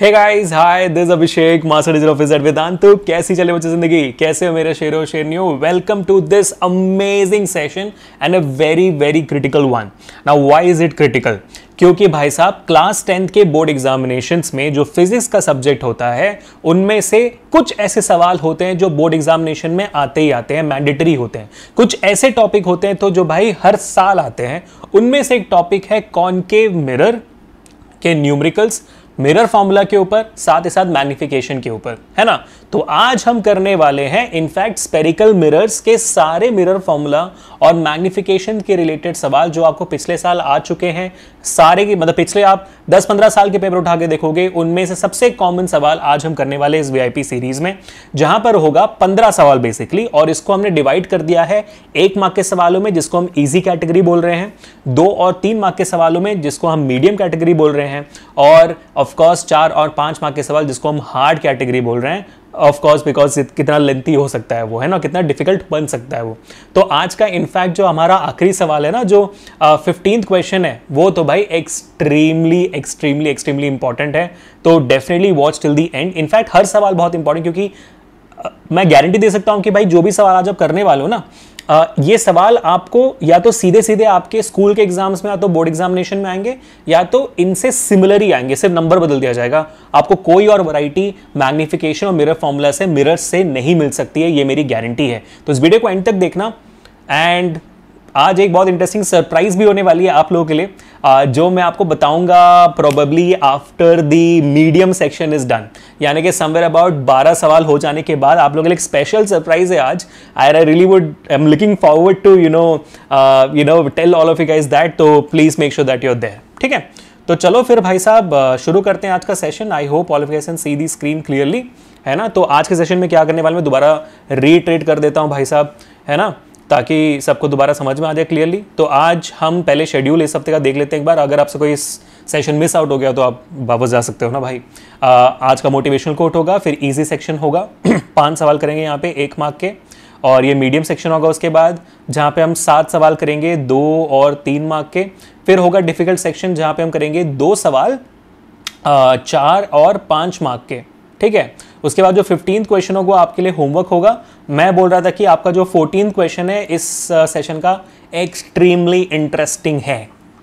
Hey guys hi this Abhishek master digital officer Vedantu तो कैसी चले बच्चे जिंदगी कैसे हो मेरे शेर शेरनियो welcome to this amazing session and a very very critical one now why is it critical क्योंकि भाई साहब क्लास टेंथ के बोर्ड एग्जामिनेशन में जो फिजिक्स का सब्जेक्ट होता है उनमें से कुछ ऐसे सवाल होते हैं जो बोर्ड एग्जामिनेशन में आते ही आते हैं मैंडेटरी होते हैं कुछ ऐसे टॉपिक होते हैं तो जो भाई हर साल आते हैं उनमें से एक टॉपिक है कॉनकेव मिरर के न्यूमरिकल्स मिरर फॉर्मूला के ऊपर साथ ही साथ मैग्निफिकेशन के ऊपर है ना तो आज हम करने वाले हैं इनफैक्ट स्पेरिकल मिरर्स के सारे मिरर फॉर्मूला और मैग्निफिकेशन के रिलेटेड सवाल जो आपको पिछले साल आ चुके हैं सारे के मतलब पिछले आप 10-15 साल के पेपर उठा के देखोगे उनमें से सबसे कॉमन सवाल आज हम करने वाले इस वीआईपी सीरीज में जहां पर होगा 15 सवाल बेसिकली और इसको हमने डिवाइड कर दिया है एक मार्क के सवालों में जिसको हम इजी कैटेगरी बोल रहे हैं दो और तीन मार्क के सवालों में जिसको हम मीडियम कैटेगरी बोल रहे हैं और ऑफकोर्स चार और पांच मार्क के सवाल जिसको हम हार्ड कैटेगरी बोल रहे हैं ऑफ कोर्स बिकॉज कितना लेंथी हो सकता है वो है ना कितना डिफिकल्ट बन सकता है वो तो आज का इनफैक्ट जो हमारा आखिरी सवाल है ना जो फिफ्टींथ uh, क्वेश्चन है वो तो भाई एक्सट्रीमली एक्सट्रीमली एक्सट्रीमली इंपॉर्टेंट है तो definitely watch till the end in fact हर सवाल बहुत इंपॉर्टेंट क्योंकि uh, मैं गारंटी दे सकता हूँ कि भाई जो भी सवाल आज आप करने वाले हो ना ये सवाल आपको या तो सीधे सीधे आपके स्कूल के एग्जाम्स में या तो बोर्ड एग्जामिनेशन में आएंगे या तो इनसे सिमिलर ही आएंगे सिर्फ नंबर बदल दिया जाएगा आपको कोई और वैरायटी मैग्निफिकेशन और मिरर फॉर्मूला से मिरर से नहीं मिल सकती है ये मेरी गारंटी है तो इस वीडियो को एंड तक देखना एंड आज एक बहुत इंटरेस्टिंग सरप्राइज भी होने वाली है आप लोगों के लिए जो मैं आपको बताऊंगा probably after the medium section is done यानी कि समवेयर अबाउट 12 सवाल हो जाने के बाद आप लोगों के लिए एक स्पेशल सरप्राइज है आज I I really would I am looking forward to you know you know tell all of you guys that तो please make sure that you're there ठीक है तो चलो फिर भाई साहब शुरू करते हैं आज का session I hope all of you see the screen clearly है ना तो आज के सेशन में क्या करने वाले मैं दोबारा रीट्रेट कर देता हूँ भाई साहब है ना ताकि सबको दोबारा समझ में आ जाए क्लियरली तो आज हम पहले शेड्यूल इस हफ्ते का देख लेते हैं एक बार अगर आपसे कोई सेशन मिस आउट हो गया तो आप वापस जा सकते हो ना भाई आ, आज का मोटिवेशनल कोर्ट होगा फिर ईजी सेक्शन होगा पाँच सवाल करेंगे यहाँ पे एक मार्क के और ये मीडियम सेक्शन होगा उसके बाद जहाँ पे हम सात सवाल करेंगे दो और तीन मार्क के फिर होगा डिफिकल्ट सेक्शन जहाँ पे हम करेंगे दो सवाल चार और पाँच मार्क के ठीक है उसके बाद जो फिफ्टीन क्वेश्चन होगा आपके लिए होमवर्क होगा मैं बोल रहा था कि आपका जो फोर्टीन क्वेश्चन है इस सेशन uh, का एक्सट्रीमली इंटरेस्टिंग है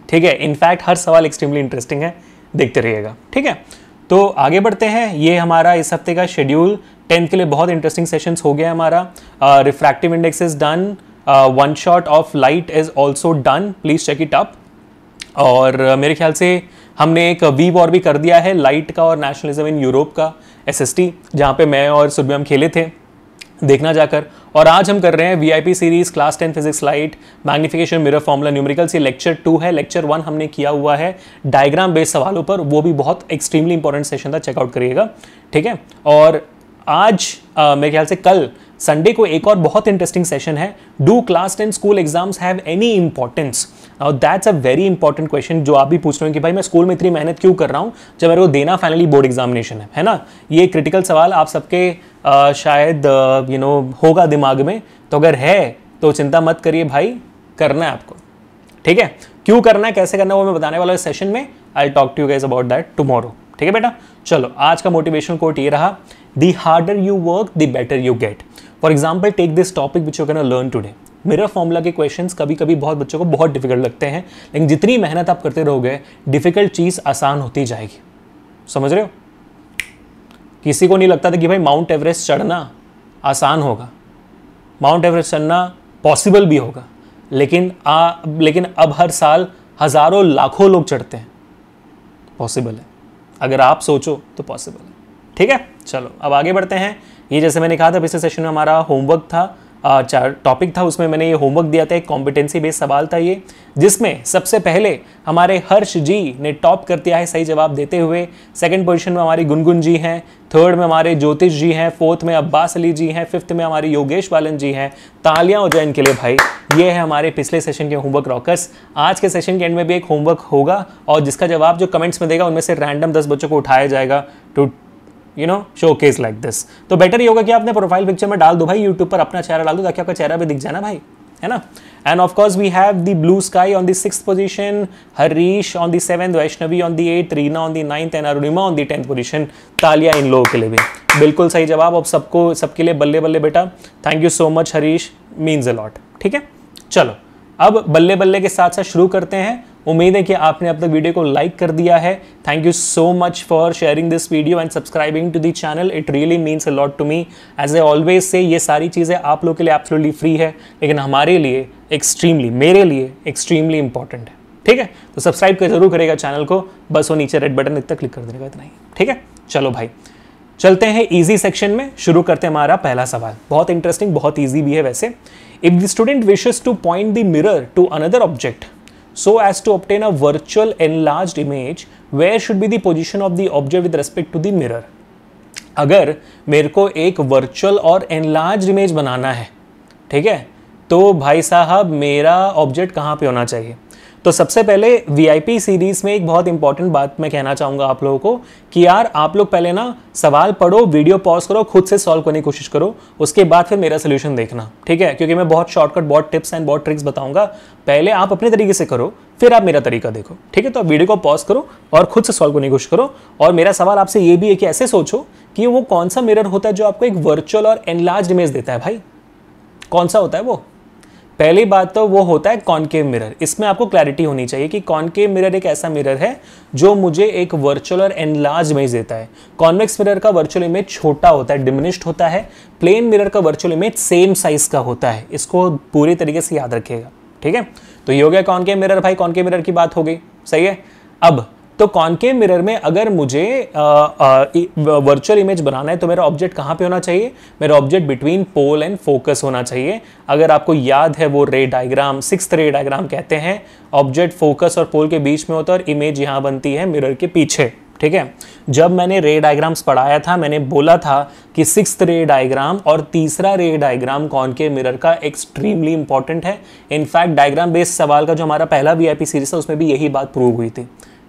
ठीक है इनफैक्ट हर सवाल एक्सट्रीमली इंटरेस्टिंग है देखते रहिएगा ठीक है तो आगे बढ़ते हैं ये हमारा इस हफ्ते का शेड्यूल टेंथ के लिए बहुत इंटरेस्टिंग सेशंस हो गया हमारा refractive index is done one shot of light is also done please check it up और uh, मेरे ख्याल से हमने एक वी वॉर भी कर दिया है लाइट का और नेशनलिज्म इन यूरोप का एस एस टी जहाँ पर मैं और सुरभ्यम खेले थे देखना जाकर और आज हम कर रहे हैं VIP series class ten physics light magnification mirror formula numericals ये लेक्चर टू है लेक्चर वन हमने किया हुआ है डायग्राम बेस्ड सवालों पर वो भी बहुत एक्सट्रीमली इंपॉर्टेंट सेशन था चेकआउट करिएगा ठीक है और आज आ, मेरे ख्याल से कल संडे को एक और बहुत इंटरेस्टिंग सेशन है do class ten school exams have any importance और that's a very important question जो आप भी पूछ रहे हो कि भाई मैं स्कूल में इतनी मेहनत क्यों कर रहा हूँ जब मेरे को देना फाइनली बोर्ड एग्जामिनेशन है है ना ये क्रिटिकल सवाल आप सबके शायद यू नो होगा दिमाग में तो अगर है तो चिंता मत करिए भाई करना है आपको ठीक है क्यों करना है कैसे करना है वो मैं बताने वाला हूँ सेशन में I talk to you guys about that tomorrow ठीक है बेटा चलो आज का मोटिवेशन कोट ये रहा the harder you work the better you get for example take this topic which you're going to learn today mirror formula के questions कभी कभी बहुत बच्चों को बहुत डिफिकल्ट लगते हैं लेकिन जितनी मेहनत आप करते रहोगे डिफिकल्ट चीज़ आसान होती जाएगी समझ रहे हो किसी को नहीं लगता था कि भाई माउंट एवरेस्ट चढ़ना आसान होगा माउंट एवरेस्ट चढ़ना पॉसिबल भी होगा लेकिन आ, लेकिन अब हर साल हज़ारों लाखों लोग चढ़ते हैं पॉसिबल है अगर आप सोचो तो पॉसिबल है ठीक है चलो अब आगे बढ़ते हैं ये जैसे मैंने कहा था पिछले सेशन में हमारा होमवर्क था चार टॉपिक था उसमें मैंने ये होमवर्क दिया था एक कॉम्पिटेंसी बेस्ड सवाल था ये जिसमें सबसे पहले हमारे हर्ष जी ने टॉप कर दिया है सही जवाब देते हुए सेकंड पोजीशन में हमारी गुनगुन जी हैं थर्ड में हमारे ज्योतिष जी हैं फोर्थ में अब्बास अली जी हैं फिफ्थ में हमारे योगेश बालन जी हैं तालियां हो जाए इनके लिए भाई ये है हमारे पिछले सेशन के होमवर्क रॉकर्स आज के सेशन के एंड में भी एक होमवर्क होगा और जिसका जवाब जो कमेंट्स में देगा उनमें से रैंडम दस बच्चों को उठाया जाएगा to you know showcase like this तो बेटर ये होगा कि आपने प्रोफाइल पिक्चर में डाल दो भाई यूट्यूब पर अपना चेहरा डाल दो ताकि आपका चेहरा भी दिख जाए ना भाई है ना and of course we have have blue sky on on six position Harish on on the Vaishnavi on on eight Reena on on ninth and Arunima on on tenth position तालिया इन लोगों के लिए भी बिल्कुल सही जवाब अब सबको सबके लिए बल्ले बल्ले बेटा thank you so much Harish means a lot ठीक है चलो अब बल्ले बल्ले के साथ साथ शुरू करते हैं उम्मीद है कि आपने अब तक वीडियो को लाइक कर दिया है thank you so much for sharing this video and subscribing to the channel it really means a lot to me as I always say ये सारी चीज़ें आप लोग के लिए एब्सोल्युटली फ्री है लेकिन हमारे लिए एक्सट्रीमली मेरे लिए एक्सट्रीमली इंपॉर्टेंट है ठीक है तो सब्सक्राइब कर जरूर करेगा चैनल को बस वो नीचे रेड बटन इतना क्लिक कर देने का इतना ही ठीक है चलो भाई चलते हैं इजी सेक्शन में शुरू करते हैं हमारा पहला सवाल बहुत इंटरेस्टिंग बहुत इजी भी है वैसे if the student wishes to point the mirror to another object so as to obtain a virtual enlarged image where should be the position of the object with respect to the mirror अगर मेरे को एक virtual और enlarge image बनाना है ठीक है तो भाई साहब मेरा ऑब्जेक्ट कहाँ पे होना चाहिए तो सबसे पहले पी सीरीज में एक बहुत इंपॉर्टेंट बात मैं कहना चाहूँगा आप लोगों को कि यार आप लोग पहले ना सवाल पढ़ो वीडियो पॉज करो खुद से सॉल्व करने की कोशिश करो उसके बाद फिर मेरा सोल्यूशन देखना ठीक है क्योंकि मैं बहुत शॉर्टकट बहुत टिप्स एंड बहुत ट्रिक्स बताऊंगा पहले आप अपने तरीके से करो फिर आप मेरा तरीका देखो ठीक है तो आप वीडियो को पॉज करो और खुद से सॉल्व करने की कोशिश करो और मेरा सवाल आपसे ये भी है कि ऐसे सोचो कि वो कौन सा मिरर होता है जो आपको एक वर्चुअल और एनलार्ज इमेज देता है भाई कौन सा होता है वो पहली बात तो वो होता है कॉनकेव मिरर इसमें आपको क्लैरिटी होनी चाहिए कि कॉनकेव मिरर एक ऐसा मिरर है जो मुझे एक वर्चुअल और एनलार्ज इमेज देता है कॉन्वेक्स मिरर का वर्चुअल इमेज छोटा होता है डिमिनिश्ड होता है प्लेन मिरर का वर्चुअल इमेज सेम साइज का होता है इसको पूरी तरीके से याद रखिएगा ठीक है तो ये हो गया कॉन्केव मिरर भाई कॉनकेव मिरर की बात हो गई सही है अब तो कॉनकेव मिरर में अगर मुझे वर्चुअल इमेज बनाना है तो मेरा ऑब्जेक्ट कहाँ पे होना चाहिए मेरा object between pole and focus होना चाहिए अगर आपको याद है वो रे डायग्राम सिक्स रे डायग्राम कहते हैं ऑब्जेक्ट फोकस और पोल के बीच में होता है और इमेज यहाँ बनती है मिरर के पीछे ठीक है जब मैंने रे डायग्राम्स पढ़ाया था मैंने बोला था कि सिक्स रे डायग्राम और तीसरा रे डायग्राम कौन के मिरर का एक्सट्रीमली इंपॉर्टेंट है इनफैक्ट डायग्राम बेस्ड सवाल का जो हमारा पहला वी सीरीज था उसमें भी यही बात प्रूव हुई थी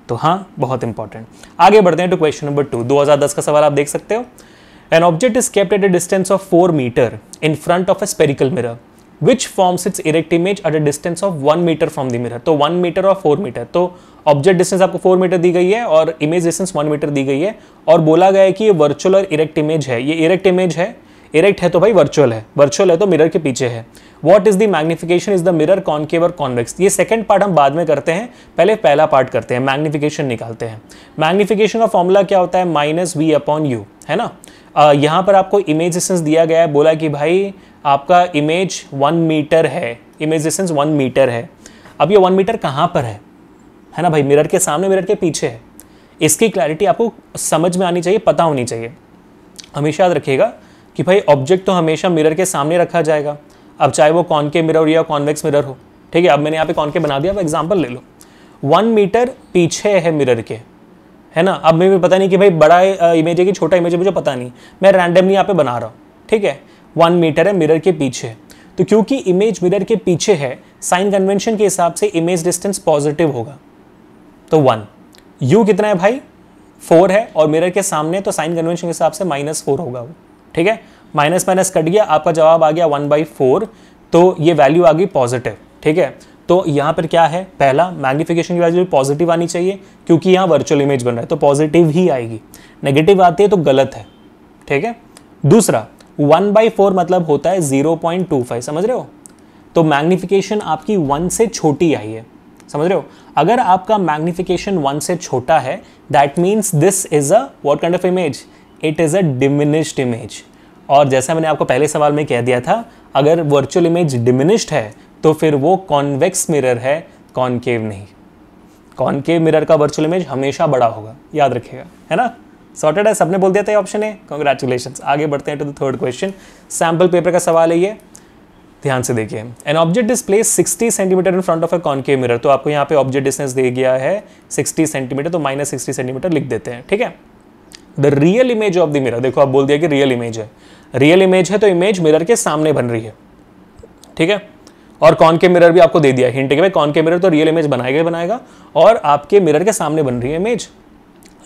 तो हाँ बहुत इंपॉर्टेंट आगे बढ़ते हैं टू क्वेश्चन नंबर टू 2010 का सवाल आप देख सकते हो an object is kept at a distance of four metre in front of a spherical mirror which forms its erect image at a distance of one metre from the mirror तो one metre और four metre तो object distance आपको four metre दी गई है और image distance one metre दी गई है और बोला गया है कि ये वर्चुअल और इरेक्ट इमेज है ये इरेक्ट इमेज है इरेक्ट है तो भाई वर्चुअल है वर्चुअल है तो मिरर के पीछे है what is the magnification is the mirror concave और कॉन्वेक्स ये सेकंड पार्ट हम बाद में करते हैं पहले पहला पार्ट करते हैं मैग्निफिकेशन निकालते हैं मैग्निफिकेशन का फॉर्मूला क्या होता है माइनस वी अपॉन यू है ना uh, यहाँ पर आपको इमेज डिस्टेंस दिया गया है बोला कि भाई आपका इमेज वन मीटर है इमेज डिस्टेंस वन मीटर है अब ये वन मीटर कहाँ पर है है ना भाई मिरर के सामने मिरर के पीछे है इसकी क्लैरिटी आपको समझ में आनी चाहिए पता होनी चाहिए हमेशा याद रखिएगा कि भाई ऑब्जेक्ट तो हमेशा मिरर के सामने रखा जाएगा अब चाहे वो कौन के मिरर या कॉन्वेक्स मिरर हो ठीक है अब मैंने यहाँ पे कौन के बना दिया अब एग्जाम्पल ले लो वन मीटर पीछे है मिरर के है ना अब मुझे पता नहीं कि भाई बड़ा इमेज है कि छोटा इमेज है मुझे पता नहीं मैं रैंडमली यहाँ पे बना रहा हूँ ठीक है वन मीटर है मिरर के पीछे तो क्योंकि इमेज मिरर के पीछे है साइन कन्वेंशन के हिसाब से इमेज डिस्टेंस पॉजिटिव होगा तो वन यू कितना है भाई फोर है और मिरर के सामने तो साइन कन्वेंशन के हिसाब से माइनस फोर होगा वो ठीक है माइनस माइनस कट गया आपका जवाब आ गया वन बाई फोर तो ये वैल्यू आ गई पॉजिटिव ठीक है तो यहाँ पर क्या है पहला मैग्निफिकेशन की वैल्यू पॉजिटिव आनी चाहिए क्योंकि यहाँ वर्चुअल इमेज बन रहा है तो पॉजिटिव ही आएगी नेगेटिव आती है तो गलत है ठीक है दूसरा वन बाई फोर मतलब होता है जीरो पॉइंट टू फाइव समझ रहे हो तो मैग्निफिकेशन आपकी वन से छोटी आई है समझ रहे हो अगर आपका मैग्निफिकेशन वन से छोटा है that means this is a what kind of image it is a diminished image और जैसा मैंने आपको पहले सवाल में कह दिया था अगर वर्चुअल इमेज डिमिनिश्ड है तो फिर वो कॉन्वेक्स मिरर है कॉन्केव नहीं कॉनकेव मिरर का वर्चुअल इमेज हमेशा बड़ा होगा याद रखिएगा है ना सॉर्टेड है सबने बोल दिया था ऑप्शन है कॉन्ग्रेचुलेशन आगे बढ़ते हैं to the third question sample paper का सवाल है ये ध्यान से देखिए an object display 60 centimetre in front of a concave mirror तो आपको यहाँ पे ऑब्जेक्ट डिस्टेंस दे गया है 60 सेंटीमीटर तो माइनस सिक्सटी सेंटीमीटर लिख देते हैं ठीक है the real image of the mirror देखो आप बोल दिया कि रियल इमेज है रियल इमेज है तो इमेज मिरर के सामने बन रही है ठीक है और कौन के मिरर भी आपको दे दिया हिंट के भाई कौन के मिरर तो रियल इमेज बनाएगा ही बनाएगा और आपके मिरर के सामने बन रही है image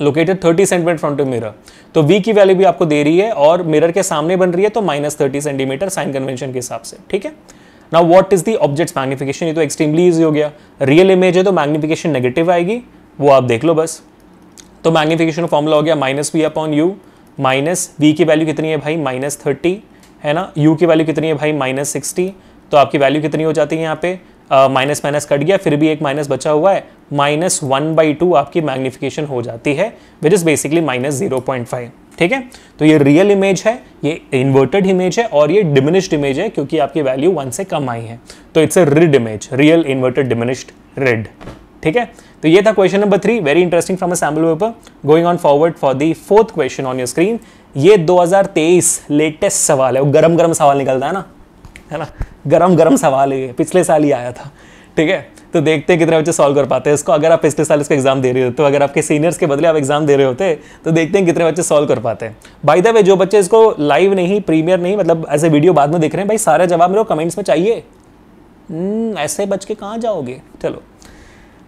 located 30 centimetre front mirror तो वी की वैल्यू भी आपको दे रही है और मिरर के सामने बन रही है तो minus thirty centimetre sign convention के हिसाब से ठीक है now what is the objects magnification ये तो एक्सट्रीमली ईजी हो गया रियल इमेज है तो मैग्निफिकेशन नेगेटिव आएगी वो आप देख लो बस तो मैग्नीफिकेशन फॉर्मूला हो गया minus v upon u minus v की वैल्यू कितनी है भाई माइनस थर्टी है ना यू की वैल्यू कितनी है भाई माइनस सिक्सटी तो आपकी वैल्यू कितनी हो जाती है यहाँ पे माइनस माइनस कट गया फिर भी एक माइनस बचा हुआ है माइनस वन बाई टू आपकी मैग्निफिकेशन हो जाती है which is basically minus zero point five ठीक है तो ये रियल इमेज है ये इन्वर्टेड इमेज है और ये डिमिनिश्ड इमेज है क्योंकि आपकी वैल्यू वन से कम आई है तो it's a real image real inverted diminished real ठीक है तो ये था question number three very interesting from a sample paper going on forward for the fourth question on your screen ये 2023 लेटेस्ट सवाल है वो गरम गरम सवाल निकलता है ना है ना गरम गरम सवाल है पिछले साल ही आया था ठीक है तो देखते हैं कितने बच्चे सॉल्व कर पाते हैं इसको अगर आप पिछले साल इसका एग्जाम दे रहे हो तो अगर आपके सीनियर्स के बदले आप एग्जाम दे रहे होते तो देखते हैं कितने बच्चे सॉल्व कर पाते हैं भाई द जो बच्चे इसको लाइव नहीं प्रीमियर नहीं मतलब ऐसे वीडियो बाद में देख रहे हैं भाई सारे जवाब मेरे को कमेंट्स में चाहिए हम्म, ऐसे बच के कहाँ जाओगे चलो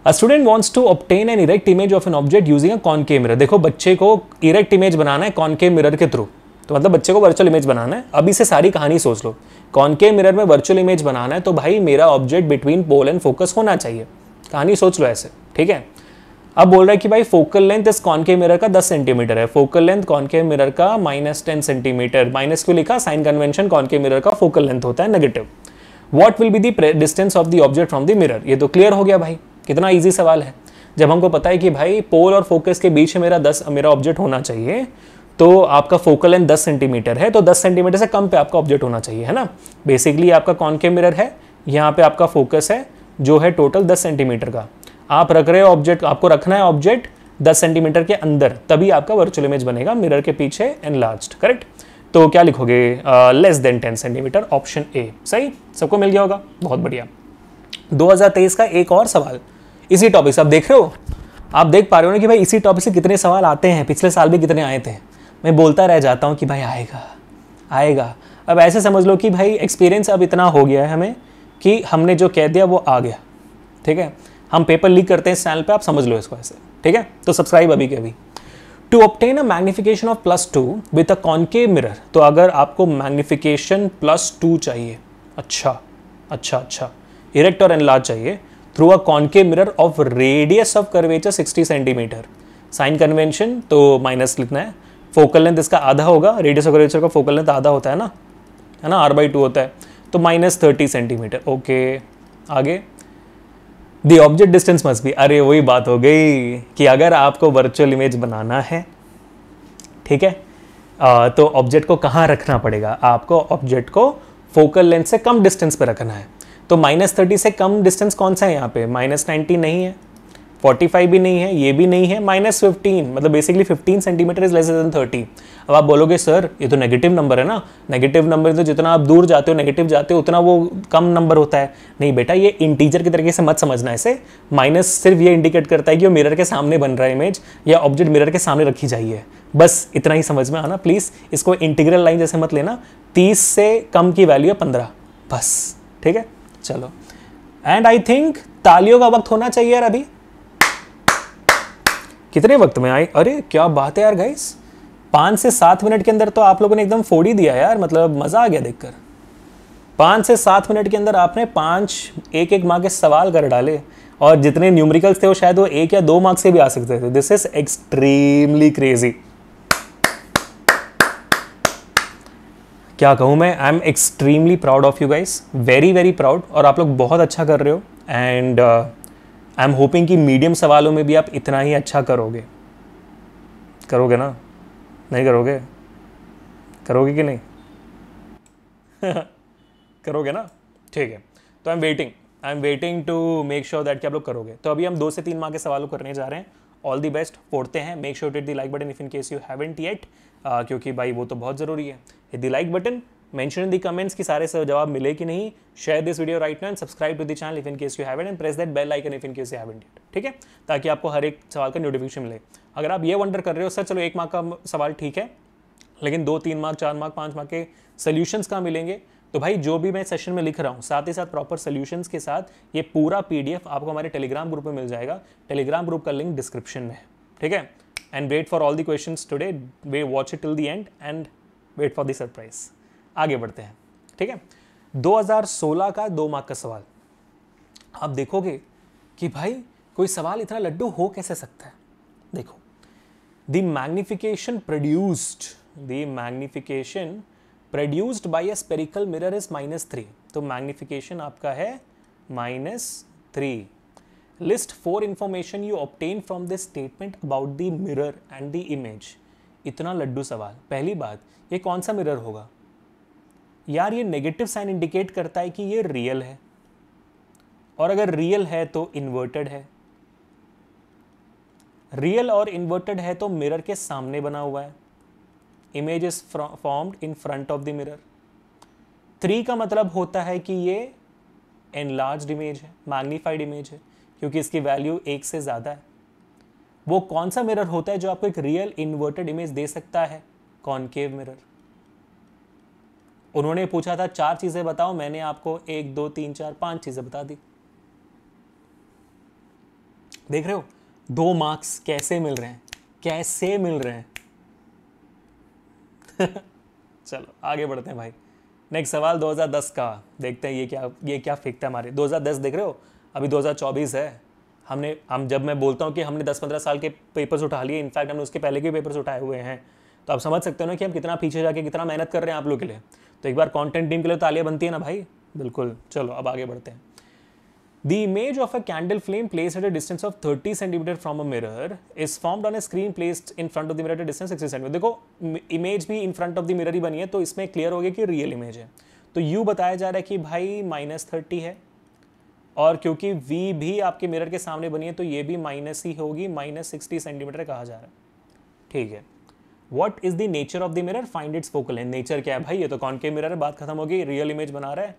a student wants to obtain an erect image of an object using a concave mirror देखो बच्चे को इरेक्ट इमेज बनाना है कॉनके मिरर के थ्रू तो मतलब बच्चे को वर्चुअल इमेज बनाना है अभी से सारी कहानी सोच लो कॉनके मिरर में वर्चुअल इमेज बनाना है तो भाई मेरा object between pole and focus होना चाहिए कहानी सोच लो ऐसे ठीक है अब बोल रहा है कि भाई फोकल लेंथ इस के मिरर का 10 सेंटीमीटर है फोकल लेंथ कॉनकेव मिरर का माइनस टेन सेंटीमीटर माइनस क्यों लिखा साइन कन्वेंशन के मिरर का फोकल लेंथ होता है negative what will be the distance of the object from the mirror ये तो क्लियर हो गया भाई कितना ईजी सवाल है जब हमको पता है कि भाई पोल और फोकस के बीच मेरा दस मेरा ऑब्जेक्ट होना चाहिए तो आपका फोकल लेंथ 10 सेंटीमीटर है तो 10 सेंटीमीटर से कम पे आपका ऑब्जेक्ट होना चाहिए है ना बेसिकली आपका कौन के मिरर है यहाँ पे आपका फोकस है जो है टोटल 10 सेंटीमीटर का आप रख रहे हो ऑब्जेक्ट आपको रखना है ऑब्जेक्ट 10 सेंटीमीटर के अंदर तभी आपका वर्चुअल इमेज बनेगा मिरर के पीछे एनलार्ज्ड करेक्ट तो क्या लिखोगे less than ten centimetre option A सही सबको मिल गया होगा बहुत बढ़िया दो का एक और सवाल इसी टॉपिक से आप देख रहे हो आप देख पा रहे हो ना कि भाई इसी टॉपिक से कितने सवाल आते हैं पिछले साल भी कितने आए थे मैं बोलता रह जाता हूँ कि भाई आएगा आएगा अब ऐसे समझ लो कि भाई एक्सपीरियंस अब इतना हो गया है हमें कि हमने जो कह दिया वो आ गया ठीक है हम पेपर लीक करते हैं इस चैनल पर आप समझ लो इसको ऐसे ठीक है तो सब्सक्राइब अभी के अभी to obtain a magnification of plus two with a concave mirror तो अगर आपको मैग्निफिकेशन प्लस टू चाहिए अच्छा अच्छा अच्छा इरेक्ट और एनलाज चाहिए through a concave mirror of radius of curvature 60 centimetre sign convention तो माइनस लिखना है फोकल लेंथ इसका आधा होगा रेडियस ऑफ कर्वेचर का फोकल लेंथ आधा होता है ना है ना आर बाई टू होता है तो माइनस थर्टी सेंटीमीटर ओके आगे द ऑब्जेक्ट डिस्टेंस मस्ट भी अरे वही बात हो गई कि अगर आपको वर्चुअल इमेज बनाना है ठीक है आ, तो ऑब्जेक्ट को कहाँ रखना पड़ेगा आपको ऑब्जेक्ट को फोकल लेंथ से कम डिस्टेंस पर रखना है तो माइनस थर्टी से कम डिस्टेंस कौन सा है यहाँ पे माइनस नाइन्टी नहीं है फोर्टी फाइव भी नहीं है ये भी नहीं है माइनस फिफ्टीन मतलब basically fifteen centimetre is less than thirty अब आप बोलोगे सर ये तो नेगेटिव नंबर है ना नेगेटिव नंबर तो जितना आप दूर जाते हो नेगेटिव जाते हो उतना वो कम नंबर होता है नहीं बेटा ये इंटीजर के तरीके से मत समझना इसे माइनस सिर्फ ये इंडिकेट करता है कि वो मिरर के सामने बन रहा है इमेज या ऑब्जेक्ट मिरर के सामने रखी जाइए बस इतना ही समझ में आना प्लीज़ इसको इंटीग्रल लाइन जैसे मत लेना तीस से कम की वैल्यू है पंद्रह बस ठीक है चलो एंड आई थिंक तालियों का वक्त होना चाहिए यार अभी कितने वक्त में आई अरे क्या बात है यार गाइस पाँच से सात मिनट के अंदर तो आप लोगों ने एकदम फोड़ ही दिया यार मतलब मज़ा आ गया देखकर पाँच से सात मिनट के अंदर आपने पाँच एक एक माँ के सवाल कर डाले और जितने न्यूमरिकल्स थे वो शायद वो एक या दो मार्क्स से भी आ सकते थे दिस इज़ एक्सट्रीमली क्रेजी क्या कहूँ मैं I am extremely proud of you guys very very proud और आप लोग बहुत अच्छा कर रहे हो एंड आई एम होपिंग कि मीडियम सवालों में भी आप इतना ही अच्छा करोगे करोगे ना नहीं करोगे करोगे कि नहीं करोगे ना ठीक है तो I am waiting I am waiting to make sure that कि आप लोग करोगे तो अभी हम दो से तीन माह के सवालों करने जा रहे हैं ऑल दी बेस्ट फोड़ते हैं make sure that the like button if in case you haven't yet आ, क्योंकि भाई वो तो बहुत ज़रूरी है hit the like button mention in comments कि सारे जवाब मिले कि नहीं share this video right now and subscribe to the channel if in case you have and press that bell icon if in case you it ठीक है ताकि आपको हर एक सवाल का नोटिफिकेशन मिले अगर आप ये वंडर कर रहे हो सर चलो एक मार्क का सवाल ठीक है लेकिन दो तीन मार्क चार मार्क पाँच मार्क के सोल्यूशंस कहाँ मिलेंगे तो भाई जो भी मैं सेशन में लिख रहा हूँ साथ ही साथ प्रॉपर सोल्यूशंस के साथ ये पूरा पीडीएफ आपको हमारे टेलीग्राम ग्रुप में मिल जाएगा टेलीग्राम ग्रुप का लिंक डिस्क्रिप्शन में है ठीक है and wait for all the questions today way watch it till the end and wait for the surprise आगे बढ़ते हैं ठीक है 2016 का दो मार्क का सवाल आप देखोगे कि भाई कोई सवाल इतना लड्डू हो कैसे सकता है देखो the magnification produced the magnification produced by a spherical mirror is minus three तो magnification आपका है minus three List four information you obtain from this statement about the mirror and the image. इतना लड्डू सवाल पहली बात ये कौन सा मिरर होगा यार ये नेगेटिव साइन इंडिकेट करता है कि ये रियल है और अगर रियल है तो इन्वर्टेड है रियल और इन्वर्टेड है तो मिरर के सामने बना हुआ है image is formed in front of the mirror three का मतलब होता है कि ये एनलार्ज इमेज है मैग्नीफाइड इमेज है क्योंकि इसकी वैल्यू एक से ज़्यादा है वो कौन सा मिरर होता है जो आपको एक रियल इन्वर्टेड इमेज दे सकता है कॉनकेव मिरर उन्होंने पूछा था चार चीज़ें बताओ मैंने आपको एक दो तीन चार पांच चीज़ें बता दी देख रहे हो दो मार्क्स कैसे मिल रहे हैं कैसे मिल रहे हैं चलो आगे बढ़ते हैं भाई नेक्स्ट सवाल 2010 का देखते हैं ये क्या ये क्या फेंकता है हमारे 2010 देख रहे हो अभी 2024 है हमने हम जब मैं बोलता हूँ कि हमने 10-15 साल के पेपर्स उठा लिए इनफैक्ट हमने उसके पहले के पेपर्स उठाए हुए हैं तो आप समझ सकते हो ना कि हम कितना पीछे जाके कितना मेहनत कर रहे हैं आप लोग के लिए तो एक बार कॉन्टेंट टीम के लिए तालियाँ बनती है ना भाई बिल्कुल चलो अब आगे बढ़ते हैं The image of a candle flame placed at a distance of 30 centimetre from a mirror is formed on a screen placed in front of the mirror at a distance 60 centimetre देखो इमेज भी in front of the mirror ही बनी है तो इसमें clear हो गया कि रियल इमेज है तो यू बताया जा रहा है कि भाई माइनस थर्टी है और क्योंकि वी भी आपके मिरर के सामने बनी है तो ये भी माइनस ही होगी माइनस सिक्सटी सेंटीमीटर कहा जा रहा है ठीक है what is the nature of the mirror find its focal है नेचर क्या है भाई ये तो कौन के मिरर है बात खत्म होगी रियल इमेज बना रहा है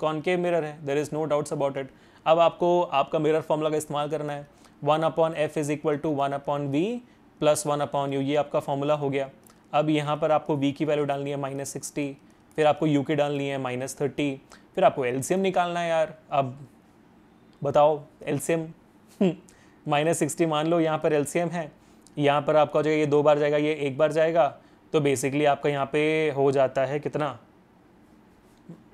कौन के मिरर है there is no doubts about it अब आपको आपका मिरर फॉर्मूला का इस्तेमाल करना है one upon f is equal to one upon v plus one upon u ये आपका फॉर्मूला हो गया अब यहाँ पर आपको वी की वैल्यू डालनी है माइनस सिक्सटी फिर आपको यू की डालनी है माइनस थर्टी फिर आपको एल्सियम निकालना है यार अब बताओ एल माइनस सिक्सटी मान लो यहाँ पर एल है यहाँ पर आपका जो जाएगा ये दो बार जाएगा ये एक बार जाएगा तो बेसिकली आपका यहाँ पे हो जाता है कितना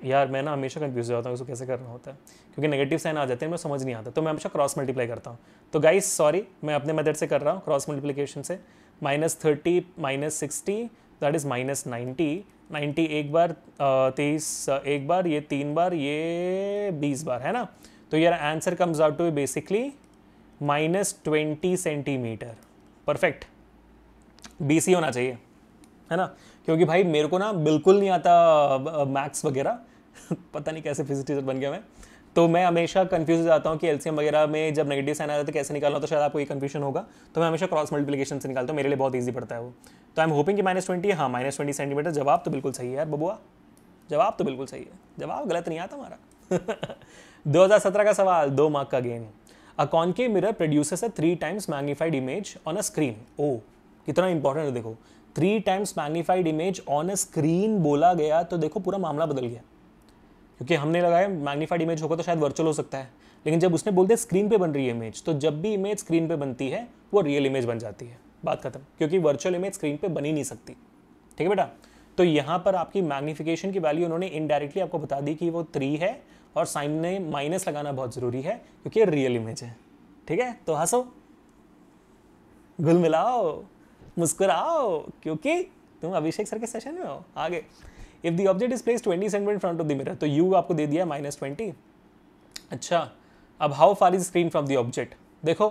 यार मैं ना हमेशा कंफ्यूज हो जाता हूँ उसको कैसे करना होता है क्योंकि नेगेटिव साइन आ जाते हैं मैं समझ नहीं आता तो मैं हमेशा क्रॉस मल्टीप्लाई करता हूँ तो गाइस सॉरी मैं अपने मेथड से कर रहा हूँ क्रॉस मल्टीप्लीकेशन से minus thirty minus sixty that is minus ninety ninety एक बार तेईस एक बार ये तीन बार ये बीस बार है ना तो यार answer comes out to basically minus twenty centimetre perfect B C होना चाहिए है ना क्योंकि भाई मेरे को ना बिल्कुल नहीं आता मैथ्स वगैरह पता नहीं कैसे फिजिक्स टीचर बन गया मैं तो मैं हमेशा कन्फ्यूज जाता हूँ कि एलसीएम वगैरह में जब नेगेटिव साइन आता है तो कैसे निकालना तो शायद आपको ये कन्फ्यूजन होगा तो मैं हमेशा क्रॉस मल्टीप्लिकेशन से निकालता हूँ मेरे लिए बहुत ईजी पड़ता है वो तो आई एम होपिंग कि माइनस ट्वेंटी हाँ माइनस ट्वेंटी सेंटीमीटर जवाब तो बिल्कुल सही है यार बबुआ जवाब तो बिल्कुल सही है जवाब गलत नहीं आता हमारा 2017 का सवाल दो मार्क का game a concave mirror produces a three times magnified image on a screen ओ कितना इंपॉर्टेंट है देखो three times magnified image on a screen बोला गया तो देखो पूरा मामला बदल गया क्योंकि हमने लगाया मैग्नीफाइड इमेज होगा तो शायद वर्चुअल हो सकता है लेकिन जब उसने बोलते दिया स्क्रीन पे बन रही है इमेज तो जब भी इमेज स्क्रीन पे बनती है वो रियल इमेज बन जाती है बात खत्म क्योंकि वर्चुअल इमेज स्क्रीन पे बनी नहीं सकती ठीक है बेटा तो यहाँ पर आपकी मैग्नीफिकेशन की वैल्यू उन्होंने इनडायरेक्टली आपको बता दी कि वो थ्री है और ने माइनस लगाना बहुत ज़रूरी है क्योंकि रियल इमेज है ठीक है तो हंसो घुल मिलाओ मुस्कुराओ क्योंकि तुम अभिषेक सर के सेशन में हो आगे if the object is place twenty centimetre front of the mirror तो यू आपको दे दिया माइनस ट्वेंटी अच्छा अब how far is screen from the object देखो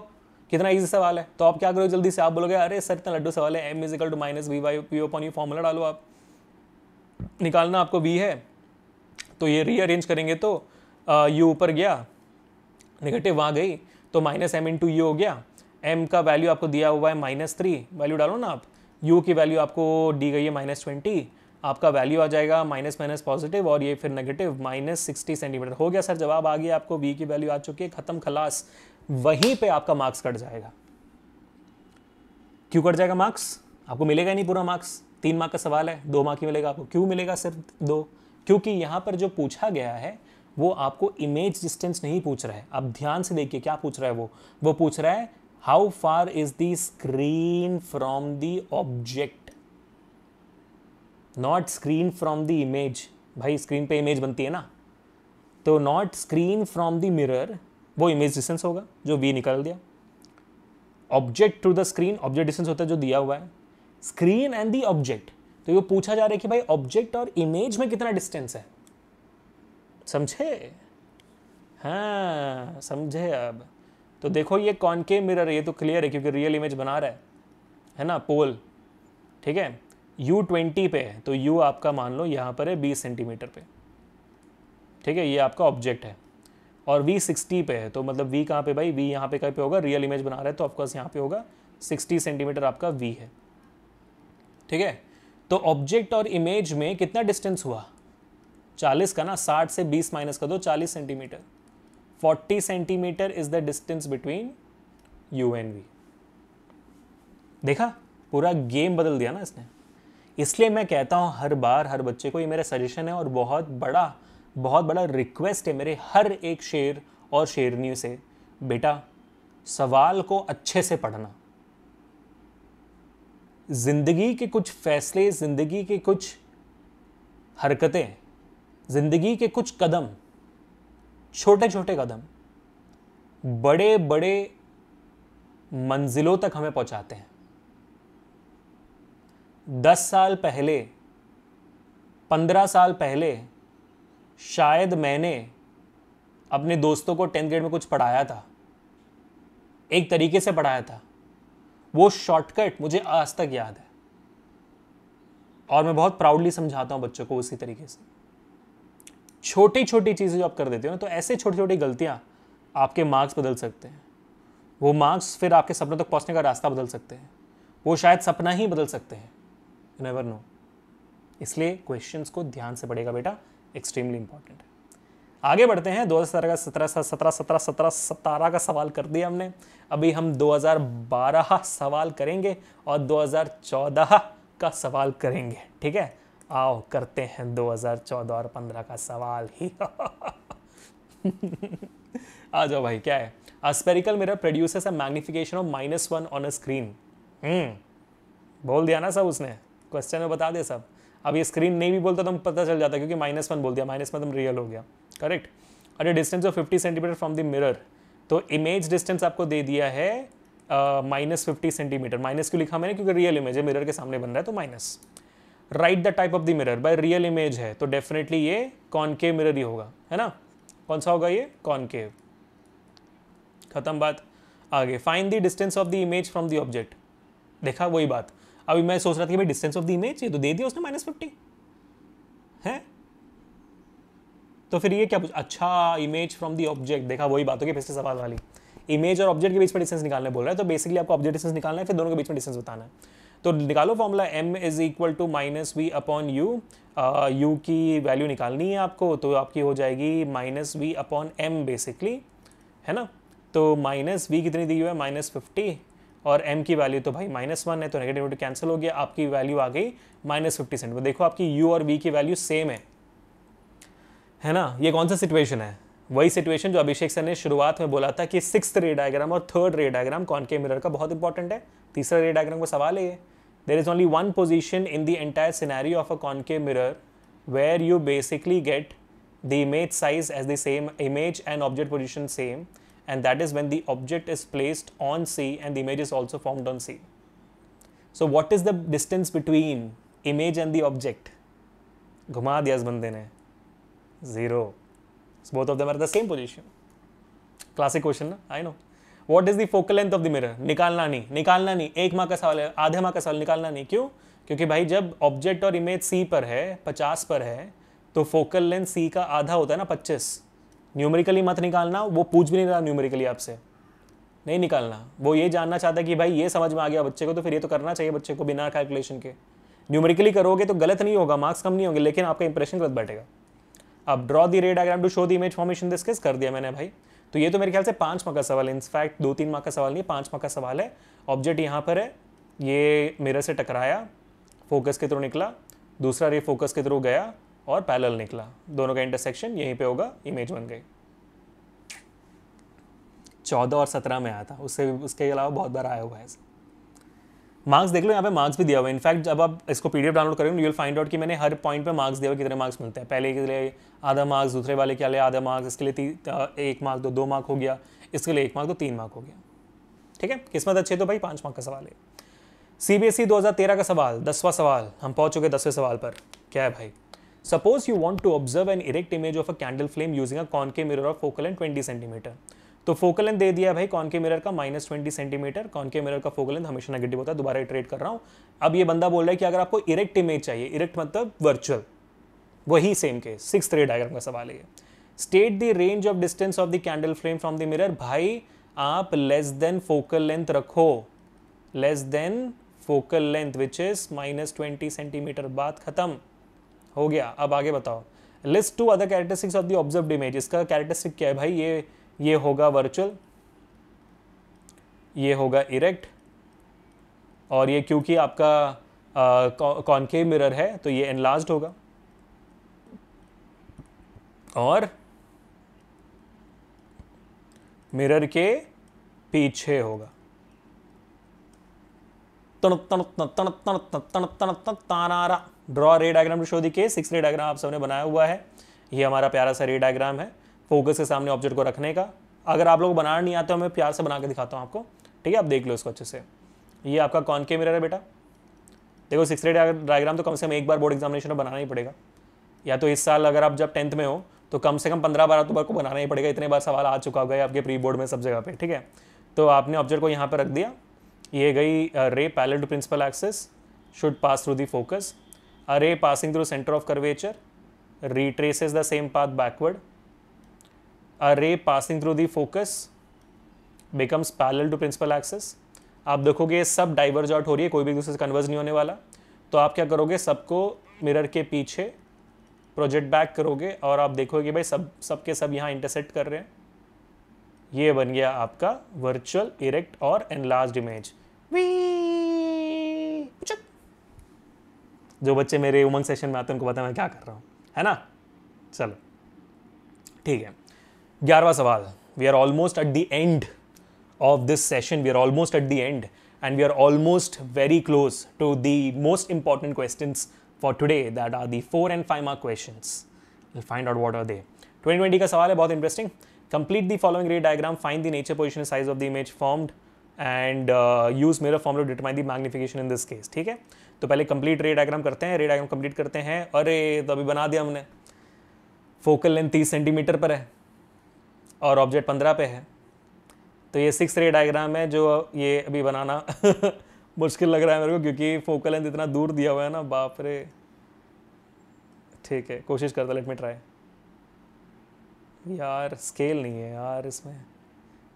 कितना ईजी सवाल है तो आप क्या करो जल्दी से आप बोलोगे अरे सर इतना लड्डू सवाल है m is equal to minus v y p upon u formula डालो आप निकालना आपको वी है तो ये रीअरेंज करेंगे तो यू ऊपर गया नेगेटिव वहाँ गई तो माइनस एम इंटू यू हो गया एम का वैल्यू आपको दिया हुआ है माइनस थ्री वैल्यू डालो ना आप यू की वैल्यू आपको दी गई है माइनस ट्वेंटी आपका वैल्यू आ जाएगा माइनस माइनस पॉजिटिव और ये फिर नेगेटिव माइनस सिक्सटी सेंटीमीटर हो गया सर जवाब आ गया आपको वी की वैल्यू आ चुकी है खत्म खलास वहीं पे आपका मार्क्स कट जाएगा क्यों कट जाएगा मार्क्स आपको मिलेगा ही नहीं पूरा मार्क्स तीन मार्क का सवाल है दो मार्क ही मिलेगा आपको क्यों मिलेगा सिर्फ दो क्योंकि यहाँ पर जो पूछा गया है वो आपको इमेज डिस्टेंस नहीं पूछ रहा है आप ध्यान से देखिए क्या पूछ रहा है वो वो पूछ रहा है how far is the screen from the object not screen from the image भाई स्क्रीन पे इमेज बनती है ना तो not screen from the mirror वो इमेज डिस्टेंस होगा जो वी निकल दिया object to the screen object distance होता है जो दिया हुआ है स्क्रीन एंड द ऑब्जेक्ट तो ये पूछा जा रहा है कि भाई ऑब्जेक्ट और इमेज में कितना डिस्टेंस है समझे हाँ समझे अब तो देखो ये कॉनकेव मिरर ये तो क्लियर है क्योंकि रियल इमेज बना रहा है है ना पोल ठीक है यू ट्वेंटी पे है तो यू आपका मान लो यहाँ पर है बीस सेंटीमीटर पे ठीक है ये आपका ऑब्जेक्ट है और वी सिक्सटी पे है तो मतलब वी कहाँ पे भाई वी यहाँ पे कहीं पे होगा रियल इमेज बना रहा है तो ऑफकोर्स यहाँ पे होगा सिक्सटी सेंटीमीटर आपका वी है ठीक है तो ऑब्जेक्ट और इमेज में कितना डिस्टेंस हुआ चालीस का ना साठ से बीस माइनस कर दो चालीस centimetre forty centimetre is the distance between u and v देखा पूरा गेम बदल दिया ना इसने इसलिए मैं कहता हूँ हर बार हर बच्चे को ये मेरा सजेशन है और बहुत बड़ा बहुत बड़ा रिक्वेस्ट है मेरे हर एक शेर और शेरनी से बेटा सवाल को अच्छे से पढ़ना ज़िंदगी के कुछ फैसले ज़िंदगी के कुछ हरकतें जिंदगी के कुछ कदम छोटे छोटे कदम बड़े बड़े मंजिलों तक हमें पहुंचाते हैं दस साल पहले पंद्रह साल पहले शायद मैंने अपने दोस्तों को टेंथ ग्रेड में कुछ पढ़ाया था एक तरीके से पढ़ाया था वो शॉर्टकट मुझे आज तक याद है और मैं बहुत प्राउडली समझाता हूँ बच्चों को उसी तरीके से छोटी छोटी चीज़ें जो आप कर देते हो ना तो ऐसे छोटी छोटी गलतियाँ आपके मार्क्स बदल सकते हैं वो मार्क्स फिर आपके सपनों तक पहुँचने का रास्ता बदल सकते हैं वो शायद सपना ही बदल सकते हैं यू नेवर नो इसलिए क्वेश्चंस को ध्यान से पढ़ेगा बेटा एक्सट्रीमली इंपॉर्टेंट है आगे बढ़ते हैं दो हज़ार का सत्रह सत्रह सत्रह सत्रह सतारह का सवाल कर दिया हमने अभी हम 2012 सवाल करेंगे और 2014 का सवाल करेंगे ठीक है आओ करते हैं 2014 और 15 का सवाल ही आ जाओ भाई क्या है अस्पेरिकल मेरा mirror produces magnification of minus one on screen हम्म बोल दिया ना सब उसने क्वेश्चन में बता दिया सब अब ये स्क्रीन नहीं भी बोलता तो पता चल जाता क्योंकि माइनस वन बोल दिया माइनस वन तुम रियल हो गया करेक्ट अरे distance of fifty centimetre from the mirror तो इमेज डिस्टेंस आपको दे दिया है माइनस फिफ्टी सेंटीमीटर माइनस क्यों लिखा मैंने क्योंकि रियल इमेज है मिरर के सामने बन रहा है तो minus right the type of the mirror by real image है तो डेफिनेटली ये कॉनकेव मिरर ही होगा है ना कौन सा होगा ये कॉनकेव खत्म बात आगे find the distance of the image from the object देखा वही बात अभी मैं सोच रहा था कि भाई डिस्टेंस ऑफ द इमेज ये तो दे दिया उसने माइनस फिफ्टी है तो फिर ये क्या पूछ अच्छा इमेज फ्रॉम द ऑब्जेक्ट देखा वही बात होगी फिर से सवाल वाली इमेज और ऑब्जेक्ट के बीच में डिस्टेंस निकालने बोल रहा है तो बेसिकली आपको ऑब्जेक्ट डिस्टेंस निकालना है फिर दोनों के बीच में डिस्टेंस बताना है तो निकालो formula m is equal to minus v upon u u की वैल्यू निकालनी है आपको तो आपकी हो जाएगी minus v upon m basically है ना तो माइनस वी कितनी दी हुई है माइनस फिफ्टी और एम की वैल्यू तो भाई माइनस वन है तो नेगेटिव नेगेटिव कैंसिल हो गया आपकी वैल्यू आ गई माइनस फिफ्टी सेंट देखो आपकी यू और बी की वैल्यू सेम है है ना ये कौन सा सिचुएशन है वही सिचुएशन जो अभिषेक सर ने शुरुआत में बोला था कि सिक्स रे डायग्राम और थर्ड रे डायग्राम के मिरर का बहुत इंपॉर्टेंट है तीसरा रे डायग्राम का सवाल है ये there is only one position in the entire scenario of a concave mirror where you basically get the image size as the same image and object position same and that is when the object is placed on C and the image is also formed on C. So what is the distance between image and the object? घुमा दिया इस बंदे ने zero. So both of them are the same position. Classic question, I know. What is the focal length of the mirror निकालना नहीं निकालना नहीं एक माह का सवाल है आधे माह का सवाल निकालना नहीं क्यों क्योंकि भाई जब ऑब्जेक्ट और इमेज सी पर है पचास पर है तो फोकल लेंथ सी का आधा होता है ना पच्चीस न्यूमेरिकली मत निकालना वो पूछ भी नहीं रहा न्यूमेरिकली आपसे नहीं निकालना वो ये जानना चाहता है कि भाई ये समझ में आ गया बच्चे को तो फिर ये तो करना चाहिए बच्चे को बिना कैलकुलेशन के न्यूमेरिकली करोगे तो गलत नहीं होगा मार्क्स कम नहीं होंगे लेकिन आपका इंप्रेशन गलत बैठेगा अब draw the ray diagram to show the image formation discuss कर दिया मैंने भाई तो ये तो मेरे ख्याल से पाँच माह का सवाल है इनफैक्ट दो तीन माह का सवाल नहीं पाँच माह का सवाल है ऑब्जेक्ट यहाँ पर है ये मेरे से टकराया फोकस के थ्रू निकला दूसरा रे फोकस के थ्रू गया और पैरल निकला दोनों का इंटरसेक्शन यहीं पे होगा इमेज बन गई चौदह और सत्रह में आया था उससे उसके अलावा बहुत बार आया हुआ है मार्क्स देख लो यहाँ पे मार्क्स भी दिया हुआ है इनफैक्ट जब आप इसको पीडीएफ डाउनलोड करेंगे यू विल फाइंड आउट कि मैंने हर पॉइंट पे मार्क्स दिया कितने मार्क्स मिलते हैं पहले के लिए आधा मार्क्स दूसरे वाले के लिए आधा मार्क्स इसके लिए एक मार्क तो दो मार्क हो गया इसके लिए एक मार्क तो तीन मार्क हो गया ठीक है किस्मत अच्छी तो भाई पाँच मार्क का सवाल है सी बी एस ई दो हज़ार तेरह का सवाल दसवा सवाल हम पहुँच चुके दसवें सवाल पर क्या है भाई suppose you want to observe an erect image of a candle flame using a के mirror of focal end twenty centimetre तो फोकल लेंथ दे दिया भाई कौन के मिरर का माइनस ट्वेंटी सेंटीमीटर कौन के मिरर का फोकल लेंथ हमेशा नेगेटिव होता है दोबारा इटरेट कर रहा हूँ अब ये बंदा बोल रहा है कि अगर आपको इरेक्ट इमेज चाहिए इरेक्ट मतलब वर्चुअल वही same case six ray diagram का सवाल है state the range of distance of the candle frame from the mirror भाई आप लेस देन फोकल लेंथ रखो less than focal length which is minus twenty centimetre बात खत्म हो गया अब आगे बताओ list two other characteristics of the observe image इसका कैरेक्टरिस्टिक क्या है भाई ये ये होगा वर्चुअल ये होगा इरेक्ट और ये क्योंकि आपका uh, मिरर है तो ये एनलार्ज होगा और मिरर के पीछे होगा तण तण तण तण तण तण तण तानारा draw ray diagram to show the के सिक्स रे डायग्राम आप सबने बनाया हुआ है ये हमारा प्यारा सा रे डायग्राम है फोकस के सामने ऑब्जेक्ट को रखने का अगर आप लोग बनाना नहीं आते हो मैं प्यार से बना के दिखाता हूँ आपको ठीक है आप देख लो इसको अच्छे से ये आपका कौन के मिरर है बेटा देखो सिक्स रेड डायग्राम तो कम से कम एक बार बोर्ड एग्जामिनेशन में बनाना ही पड़ेगा या तो इस साल अगर आप जब टेंथ में हो तो कम से कम पंद्रह बारह तो बार को बनाना ही पड़ेगा इतने बार सवाल आ चुका होगा आपके प्री बोर्ड में सब जगह पर ठीक है तो आपने ऑब्जेक्ट को यहाँ पर रख दिया ये गई ray parallel to principal axis should pass through the focus a ray passing through centre of curvature retraces the same path backward a ray passing through the focus becomes parallel to principal axis आप देखोगे सब diverge out हो रही है कोई भी दूसरे से कन्वर्ज नहीं होने वाला तो आप क्या करोगे सबको मिरर के पीछे प्रोजेक्ट बैक करोगे और आप देखोगे भाई सब सबके सब, सब यहाँ इंटरसेक्ट कर रहे हैं ये बन गया आपका वर्चुअल इरेक्ट और एनलार्ज इमेज जो बच्चे मेरे उमंग सेशन में आते हैं उनको पता मैं क्या कर रहा हूँ है ना चलो ठीक है ग्यारहवा सवाल we are almost at the end of this session we are almost at the end end we are almost very close to the most important question for today that are the four and five mark question find out what are they twenty twenty का सवाल है बहुत interesting complete the following ray diagram find the nature position size of the image formed and use mirror form to determine the magnification in this case ठीक है तो पहले complete रे diagram करते हैं रे डायग्राम कंप्लीट करते हैं अरे तो अभी बना दिया हमने फोकल लेंथ तीस सेंटीमीटर पर है और ऑब्जेक्ट पंद्रह पे है तो ये सिक्स रे डायग्राम है जो ये अभी बनाना मुश्किल लग रहा है मेरे को क्योंकि फोकल लेंथ इतना दूर दिया हुआ है ना बाप रे ठीक है कोशिश करता लेट मी ट्राई यार स्केल नहीं है यार इसमें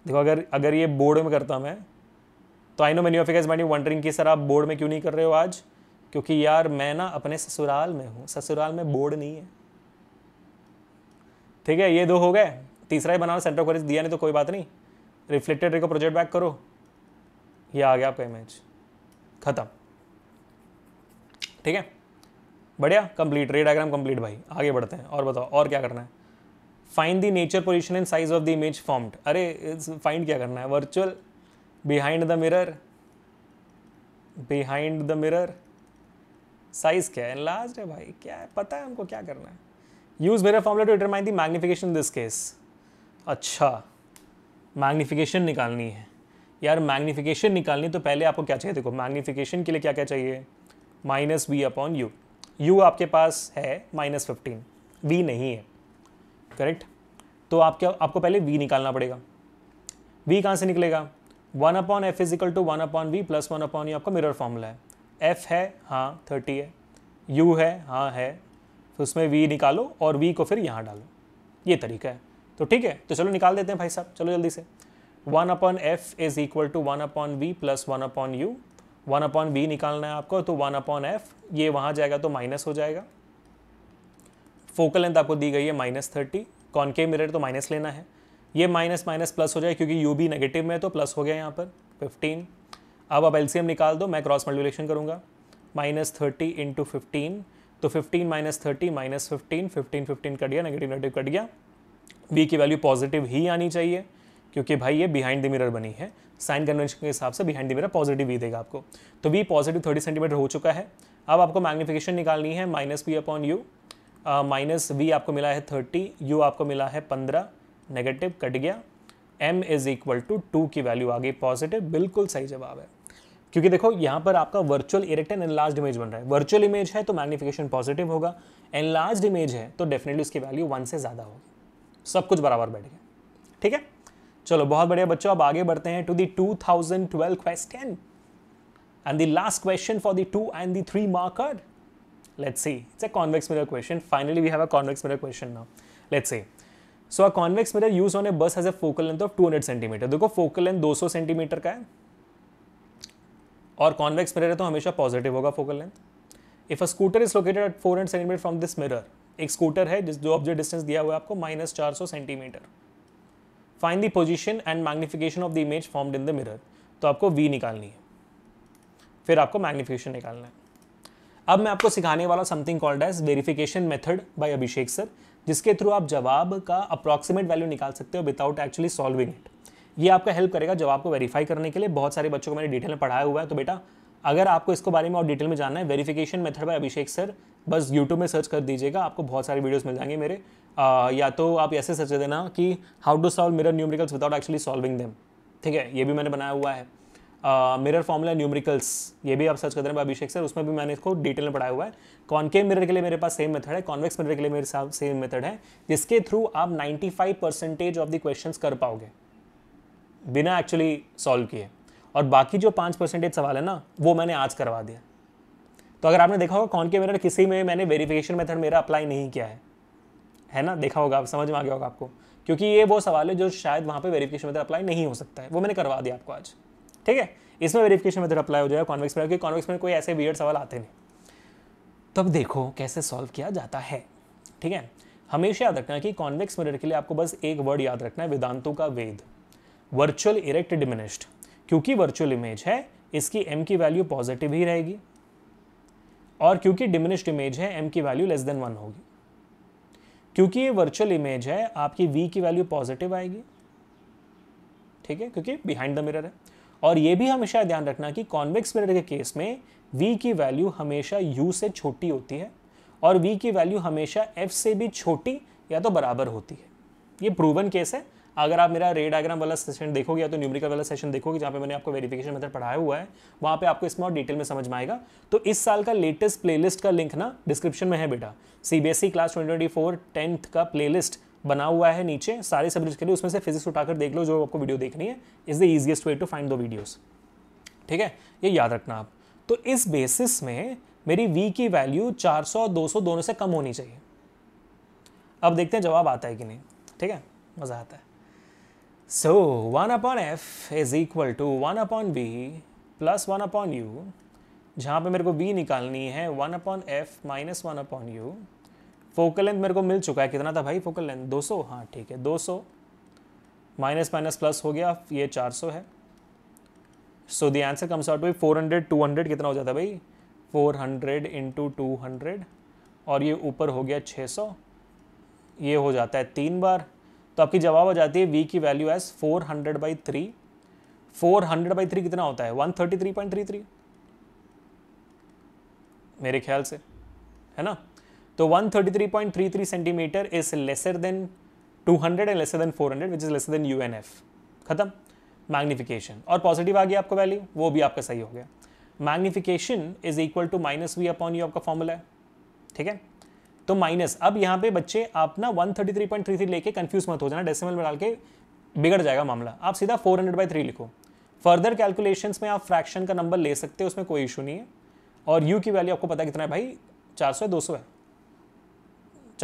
देखो अगर अगर ये बोर्ड में करता मैं तो I know many of mind you wondering कि सर आप बोर्ड में क्यों नहीं कर रहे हो आज क्योंकि यार मैं ना अपने ससुराल में हूँ ससुराल में बोर्ड नहीं है ठीक है ये दो हो गए तीसरा ही बनाना सेंटर क्वेरीज दिया नहीं तो कोई बात नहीं रिफ्लेक्टेड रे को प्रोजेक्ट बैक करो ये आ गया आपका इमेज ख़त्म ठीक है बढ़िया कंप्लीट रे डायग्राम कंप्लीट भाई आगे बढ़ते हैं और बताओ और क्या करना है find the nature position and size of the image formed अरे फाइंड क्या करना है virtual behind the mirror behind the mirror size क्या है लास्ट है भाई क्या है पता है हमको क्या करना है use mirror formula to determine the magnification this case अच्छा मैग्नीफिकेशन निकालनी है यार मैग्नीफिकेशन निकालनी तो पहले आपको क्या चाहिए देखो मैग्नीफिकेशन के लिए क्या क्या चाहिए minus v upon u u आपके पास है माइनस फिफ्टीन वी नहीं है करेक्ट तो आप क्या आपको पहले वी निकालना पड़ेगा वी कहाँ से निकलेगा one upon f is equal to one upon v plus one upon u आपका मिरर फॉर्मूला है एफ है हाँ थर्टी है यू है हाँ है तो उसमें वी निकालो और वी को फिर यहाँ डालो ये तरीका है तो ठीक है तो चलो निकाल देते हैं भाई साहब चलो जल्दी से one upon f is equal to one upon v plus one upon u one upon v निकालना है आपको तो वन अपॉन एफ ये वहाँ जाएगा तो माइनस हो जाएगा फोकल लेंथ आपको दी गई है माइनस थर्टी के मिरर तो माइनस लेना है ये माइनस माइनस प्लस हो जाए क्योंकि यू भी नेगेटिव में है तो प्लस हो गया यहाँ पर फिफ्टीन अब आप एलसीएम निकाल दो मैं क्रॉस मल्टीप्लिकेशन करूँगा माइनस थर्टी इंटू फिफ्टीन तो fifteen minus thirty minus fifteen fifteen fifteen cut गया नेगेटिव नेगेटिव कट गया बी की वैल्यू पॉजिटिव ही आनी चाहिए क्योंकि भाई ये बिहाइंड द मिरर बनी है साइन कन्वेंशन के हिसाब से बिहाइंड द मिरर पॉजिटिव ही देगा आपको तो वी पॉजिटिव थर्टी सेंटीमीटर हो चुका है अब आपको मैग्नीफिकेशन निकालनी है minus v upon u minus v आपको मिला है थर्टी यू आपको मिला है पंद्रह नेगेटिव कट गया m is equal to two की वैल्यू आ गई पॉजिटिव बिल्कुल सही जवाब है क्योंकि देखो यहाँ पर आपका virtual erect and enlarge image बन रहा है वर्चुअल इमेज है तो मैग्निफिकेशन पॉजिटिव होगा एनलार्ज इमेज है तो डेफिनेटली उसकी वैल्यू वन से ज़्यादा होगी सब कुछ बराबर बैठ गया ठीक है चलो बहुत बढ़िया बच्चों अब आगे बढ़ते हैं to the two thousand twelve question and the last question for the two and the three marker let's see it's a convex mirror question finally we have a convex mirror question now let's see so a convex mirror use on a bus has a focal length of 200 centimetre देखो focal length 200 centimetre का है और convex mirror है तो हमेशा positive होगा focal length if a scooter is located at 400 centimetre from this mirror एक scooter है जिस जो ऑब्जेक्ट डिस्टेंस दिया हुआ है आपको माइनस चार सौ centimetre find the position and magnification of the image formed in the mirror तो आपको वी निकालनी है फिर आपको मैग्निफिकेशन निकालना है अब मैं आपको सिखाने वाला something called edge verification method by Abhishek sir जिसके थ्रू आप जवाब का अप्रॉक्सीमेट वैल्यू निकाल सकते हो विदाउट एक्चुअली सॉल्विंग इट ये आपका हेल्प करेगा जवाब को वेरीफाई करने के लिए बहुत सारे बच्चों को मैंने डिटेल में पढ़ाया हुआ है तो बेटा अगर आपको इसको बारे में और डिटेल में जानना है verification method by Abhishek sir बस यूट्यूब में सर्च कर दीजिएगा आपको बहुत सारे वीडियोस मिल जाएंगे मेरे आ, या तो आप ऐसे सर्च देना कि how to solve mirror numericals without actually solving them ठीक है ये भी मैंने बनाया हुआ है मिरर फॉर्मूला न्यूमरिकल्स ये भी आप सर्च कर देना अभिषेक सर उसमें भी मैंने इसको डिटेल में पढ़ाया हुआ है कॉन्केव मिरर के लिए मेरे पास सेम मेथड है कॉन्वेक्स मिरर के लिए मेरे साथ सेम मेथड है जिसके थ्रू आप 95 परसेंटेज ऑफ द क्वेश्चंस कर पाओगे बिना एक्चुअली सॉल्व किए और बाकी जो पाँच परसेंटेज सवाल है ना वो मैंने आज करवा दिया तो अगर आपने देखा होगा कौन के मेरठ किसी में मैंने वेरिफिकेशन मेथड मेरा अप्लाई नहीं किया है है ना देखा होगा आप समझ में आ गया होगा आपको क्योंकि ये वो सवाल है जो शायद वहाँ पे वेरिफिकेशन मेथड अप्लाई नहीं हो सकता है वो मैंने करवा दिया आपको आज ठीक है इसमें वेरिफिकेशन मेथड अप्लाई हो जाएगा कॉन्वेक्स में क्योंकि कॉन्वेक्स में कोई ऐसे वियर्ड सवाल आते नहीं तब तो देखो कैसे सॉल्व किया जाता है ठीक है हमेशा याद रखना है कि कॉन्वेक्स मिरर के लिए आपको बस एक वर्ड याद रखना है वेदांतों का वेद वर्चुअल इरेक्ट डिमिनिस्ड क्योंकि वर्चुअल इमेज है इसकी एम की वैल्यू पॉजिटिव ही रहेगी और क्योंकि डिमिनिश्ड इमेज है एम की वैल्यू लेस देन वन होगी क्योंकि ये वर्चुअल इमेज है आपकी वी की वैल्यू पॉजिटिव आएगी ठीक है क्योंकि बिहाइंड द मिरर है और ये भी हमेशा ध्यान रखना कि कॉन्वेक्स मिरर के केस में v की वैल्यू हमेशा u से छोटी होती है और v की वैल्यू हमेशा f से भी छोटी या तो बराबर होती है ये प्रूवन केस है अगर आप मेरा रे डायग्राम वाला सेशन देखोगे या तो न्यूमरिकल वाला सेशन देखोगे जहाँ पे मैंने आपको वेरिफिकेशन मेथड पढ़ाया हुआ है वहाँ पे आपको इसमें और डिटेल में समझ में आएगा तो इस साल का लेटेस्ट प्लेलिस्ट का लिंक ना डिस्क्रिप्शन में है बेटा CBSE class twenty twenty four tenth का प्ले बना हुआ है नीचे सारे सब्जेक्ट के लिए उसमें से फिजिक्स उठाकर देख लो जो आपको वीडियो देखनी है is the easiest way to find दो वीडियोज़ ठीक है ये याद रखना आप तो इस बेसिस में मेरी वी की वैल्यू दो सौ दोनों से कम होनी चाहिए अब देखते हैं जवाब आता है कि नहीं ठीक है मज़ा आता है So 1 upon f is equal to 1 upon v plus 1 upon u जहाँ पे मेरे को v निकालनी है 1 upon f minus one upon u focal length मेरे को मिल चुका है कितना था भाई फोकल लेंथ 200 हाँ ठीक है 200 माइनस माइनस प्लस हो गया ये 400 है so the answer comes out भाई 400 200 कितना हो जाता है भाई 400 हंड्रेड इंटू टू और ये ऊपर हो गया 600 ये हो जाता है तीन बार तो आपकी जवाब आ जाती है वी की value as four hundred by three four hundred by three कितना होता है one thirty three point three three मेरे ख्याल से है ना तो 133.33 centimetre is lesser than 200 and lesser than 400 which is lesser than u खत्म मैग्निफिकेशन और पॉजिटिव आ गया आपका वैल्यू वो भी आपका सही हो गया magnification is equal to minus v upon u आपका फॉर्मूला है ठीक है तो माइनस अब यहाँ पे बच्चे आप ना 133.33 लेके कंफ्यूज मत हो जाना डेसिमल में डाल के बिगड़ जाएगा मामला आप सीधा 400 हंड्रेड बाई थ्री लिखो फर्दर कैलकुलेशंस में आप फ्रैक्शन का नंबर ले सकते हो उसमें कोई इशू नहीं है और यू की वैल्यू आपको पता कितना है भाई सौ है सौ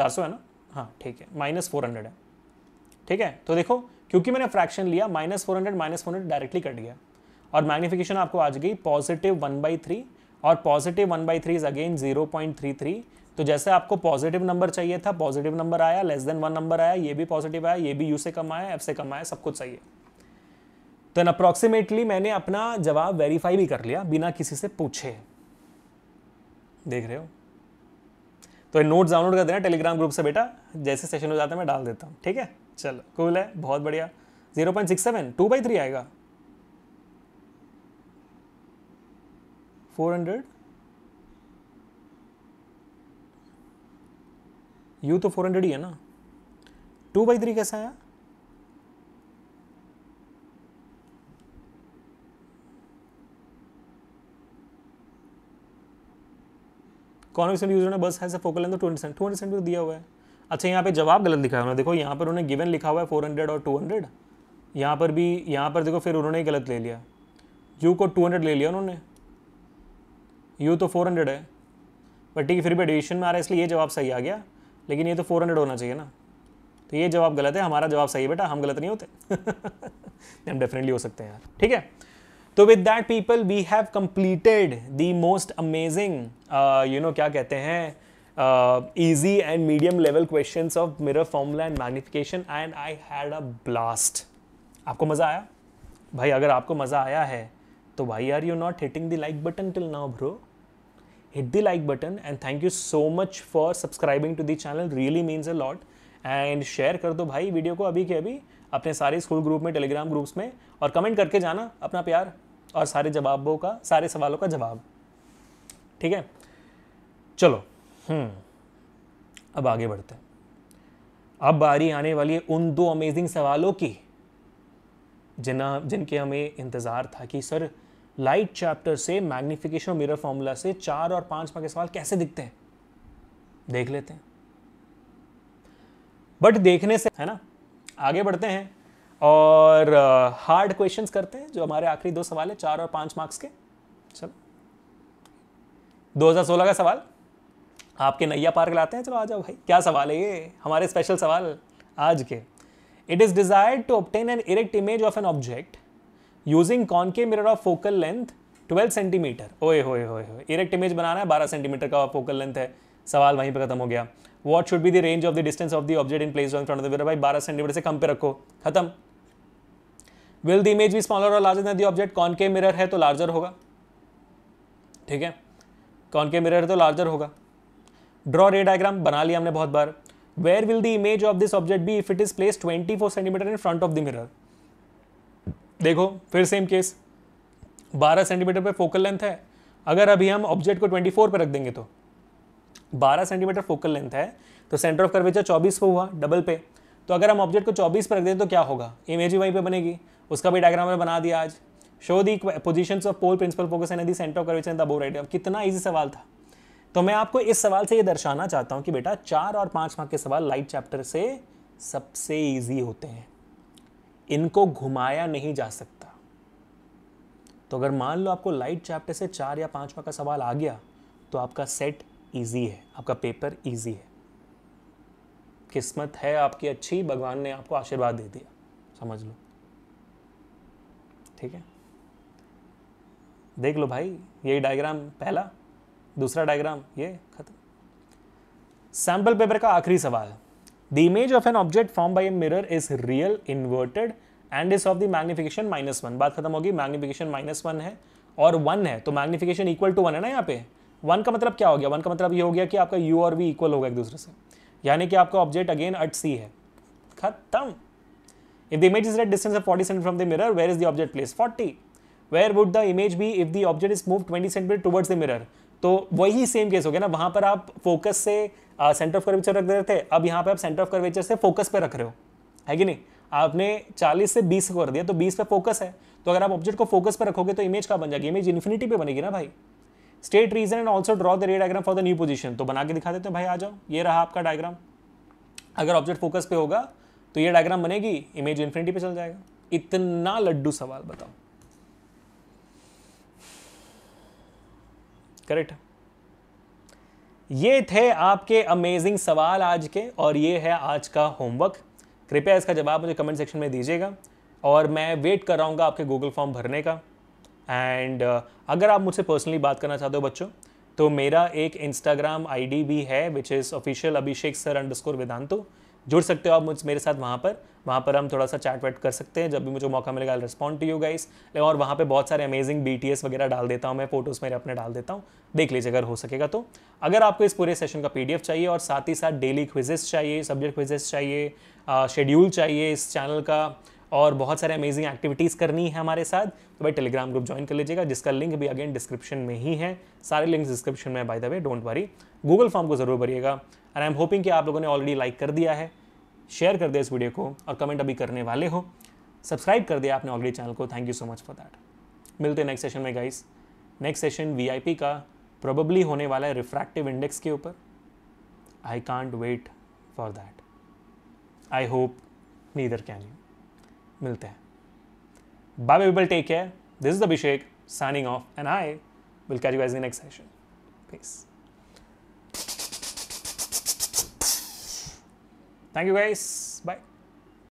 है सौ है ना हाँ ठीक है माइनस फोर है ठीक है तो देखो क्योंकि मैंने फ्रैक्शन लिया minus four hundred minus four hundred directly cut गया और मैग्नीफिकेशन आपको आज गई पॉजिटिव वन बाई थ्री और positive one by three is again zero point three three तो जैसे आपको पॉजिटिव नंबर चाहिए था पॉजिटिव नंबर आया लेस देन वन नंबर आया ये भी पॉजिटिव आया ये भी यू से कम आया एफ से कम आया सब कुछ सही है तो एन अप्रॉक्सीमेटली मैंने अपना जवाब वेरीफाई भी कर लिया बिना किसी से पूछे देख रहे हो तो नोट डाउनलोड कर देना टेलीग्राम ग्रुप से बेटा जैसे सेशन हो जाता है मैं डाल देता हूँ ठीक है चलो कूल है बहुत बढ़िया zero point six seven two by three आएगा 400 यू तो 400 ही है ना टू बाई थ्री कैसा आया कॉन्वेक्शन यूज होना बस है फोकल लेंथ तो टू हंड्रेड टू हंड्रेड दिया हुआ है अच्छा यहाँ पे जवाब गलत लिखा है उन्होंने देखो यहाँ पर उन्होंने गिवन लिखा हुआ है फोर हंड्रेड और टू हंड्रेड यहाँ पर भी यहाँ पर देखो फिर उन्होंने गलत ले लिया यू को टू हंड्रेड ले लिया उन्होंने यू तो फोर हंड्रेड है बट ठीक है फिर भी डिवीजन में आ रहा है इसलिए ये जवाब सही आ गया लेकिन ये तो फोर हंड्रेड होना चाहिए ना तो ये जवाब गलत है हमारा जवाब सही है बेटा हम गलत नहीं होते हम डेफिनेटली हो सकते हैं यार ठीक है तो with that people we have completed the most amazing you know क्या कहते हैं easy and medium level question of mirror formula and magnification and I had a blast आपको मज़ा आया भाई अगर आपको मज़ा आया है तो why are you not hitting the like button till now bro hit the like button and thank you so much for subscribing to the channel really means a lot and share कर दो भाई video को अभी के अभी अपने सारे school group में टेलीग्राम ग्रुप्स में और कमेंट करके जाना अपना प्यार और सारे जवाबों का सारे सवालों का जवाब ठीक है चलो हम्म। अब आगे बढ़ते हैं अब बारी आने वाली है उन दो अमेजिंग सवालों की जिना जिनके हमें इंतज़ार था कि सर लाइट चैप्टर से मैग्निफिकेशन और मिरर फॉर्मूला से चार और पांच मार्क के सवाल कैसे दिखते हैं देख लेते हैं बट देखने से है ना आगे बढ़ते हैं और हार्ड uh, क्वेश्चंस करते हैं जो हमारे आखिरी दो सवाल है चार और पांच मार्क्स के चलो 2016 का सवाल आपके नैया पार्क लाते हैं चलो आ जाओ भाई क्या सवाल है ये हमारे स्पेशल सवाल आज के it is desired to obtain an erect image of an object using के mirror of focal length 12 centimetre ओए होए होए इरेक्ट इमेज बनाना है 12 सेंटीमीटर का फोकल लेंथ है सवाल वहीं पर खत्म हो गया what should be the range of the distance of the object in place on front of the mirror भाई 12 सेंटीमीटर से कम पे रखो खत्म विल द इमेज भी स्मॉलर और लार्जर देन द ऑब्जेक्ट के मिरर है तो लार्जर होगा ठीक है के मिरर है तो लार्जर होगा ड्रॉ रे डायग्राम बना लिया हमने बहुत बार where will the image of this object be if it is place 24 centimetre in front of the mirror देखो फिर सेम केस 12 सेंटीमीटर पे फोकल लेंथ है अगर अभी हम ऑब्जेक्ट को 24 पे रख देंगे तो 12 सेंटीमीटर फोकल लेंथ है तो सेंटर ऑफ कर्वेचर 24 पे हुआ डबल पे तो अगर हम ऑब्जेक्ट को 24 पर रख दें तो क्या होगा इमेज ही वहीं पे बनेगी उसका भी डायग्राम में बना दिया आज show the position of pole principal focus and the centre of curvature in the above right कितना ईजी सवाल था तो मैं आपको इस सवाल से ये दर्शाना चाहता हूँ कि बेटा चार और पाँच मार्क के सवाल लाइट चैप्टर से सबसे ईजी होते हैं इनको घुमाया नहीं जा सकता तो अगर मान लो आपको लाइट चैप्टर से चार या पांचवा का सवाल आ गया तो आपका सेट ईजी है आपका पेपर इजी है किस्मत है आपकी अच्छी भगवान ने आपको आशीर्वाद दे दिया समझ लो ठीक है देख लो भाई यही डायग्राम पहला दूसरा डायग्राम ये खत्म सैम्पल पेपर का आखिरी सवाल है The image of an object formed by a mirror is real inverted and is of the magnification minus one बात खत्म होगी मैग्निफिकेशन माइनस वन है और वन है तो मैग्निफिकेशन इक्वल टू वन है ना यहाँ पे वन का मतलब क्या हो गया वन का मतलब ये हो गया कि आपका यू और वी इक्वल होगा एक दूसरे से यानी कि आपका ऑब्जेक्ट अगेन अट सी है खत्म if the image is at distance of forty cent from the mirror where is the object place forty where would the image be if the object is move twenty centimetre towards the mirror तो वही same case हो गया ना वहां पर आप focus से centre of curvature रख रहे थे अब यहाँ पर आप सेंटर ऑफ कर्वेचर से फोकस पे रख रहे हो है कि नहीं आपने 40 से 20 कर दिया तो 20 पे फोकस है तो अगर आप ऑब्जेक्ट को फोकस पे रखोगे तो इमेज का बन जाएगी इमेज इन्फिनिटी पे बनेगी ना भाई state reason and also draw the ray diagram for the new position तो बना के दिखा देते हैं भाई आ जाओ ये रहा आपका डायग्राम अगर ऑब्जेक्ट फोकस पे होगा तो ये डायग्राम बनेगी इमेज इन्फिनिटी पे चल जाएगा इतना लड्डू सवाल बताओ करेक्ट ये थे आपके अमेजिंग सवाल आज के और ये है आज का होमवर्क कृपया इसका जवाब मुझे कमेंट सेक्शन में दीजिएगा और मैं वेट कर रहा हूँ आपके गूगल फॉर्म भरने का एंड uh, अगर आप मुझसे पर्सनली बात करना चाहते हो बच्चों तो मेरा एक इंस्टाग्राम आईडी भी है which is official Abhishek sir underscore Vedantu जुड़ सकते हो आप मुझ मेरे साथ वहाँ पर वहाँ पर हम थोड़ा सा चैट वैट कर सकते हैं जब भी मुझे मौका मिलेगा I respond to you guys और वहाँ पे बहुत सारे अमेजिंग बी वगैरह डाल देता हूँ मैं फोटोज़ मेरे अपने डाल देता हूँ देख लीजिए अगर हो सकेगा तो अगर आपको इस पूरे सेशन का पी चाहिए और साथ ही साथ डेली क्विजेस चाहिए सब्जेक्ट क्विजेस चाहिए शेड्यूल चाहिए इस चैनल का और बहुत सारे अमेजिंग एक्टिविटीज़ करनी है हमारे साथ तो भाई टेलीग्राम ग्रुप ज्वाइन कर लीजिएगा जिसका लिंक भी अगेन डिस्क्रिप्शन में ही है सारे लिंक डिस्क्रिप्शन में by the way don't worry Google form को ज़रूर भरिएगा एंड आई एम होपिंग कि आप लोगों ने ऑलरेडी लाइक कर दिया है शेयर कर दे इस वीडियो को और कमेंट अभी करने वाले हो सब्सक्राइब कर दिया आपने ऑलरेडी चैनल को thank you so much for that मिलते हैं नेक्स्ट सेशन में गाइस नेक्स्ट सेशन वीआईपी का प्रोबेबली होने वाला है रिफ्रैक्टिव इंडेक्स के ऊपर I can't wait for that I hope neither can you मिलते हैं bye people take care this is Abhishek signing off and I will catch you guys in next session peace Thank you guys.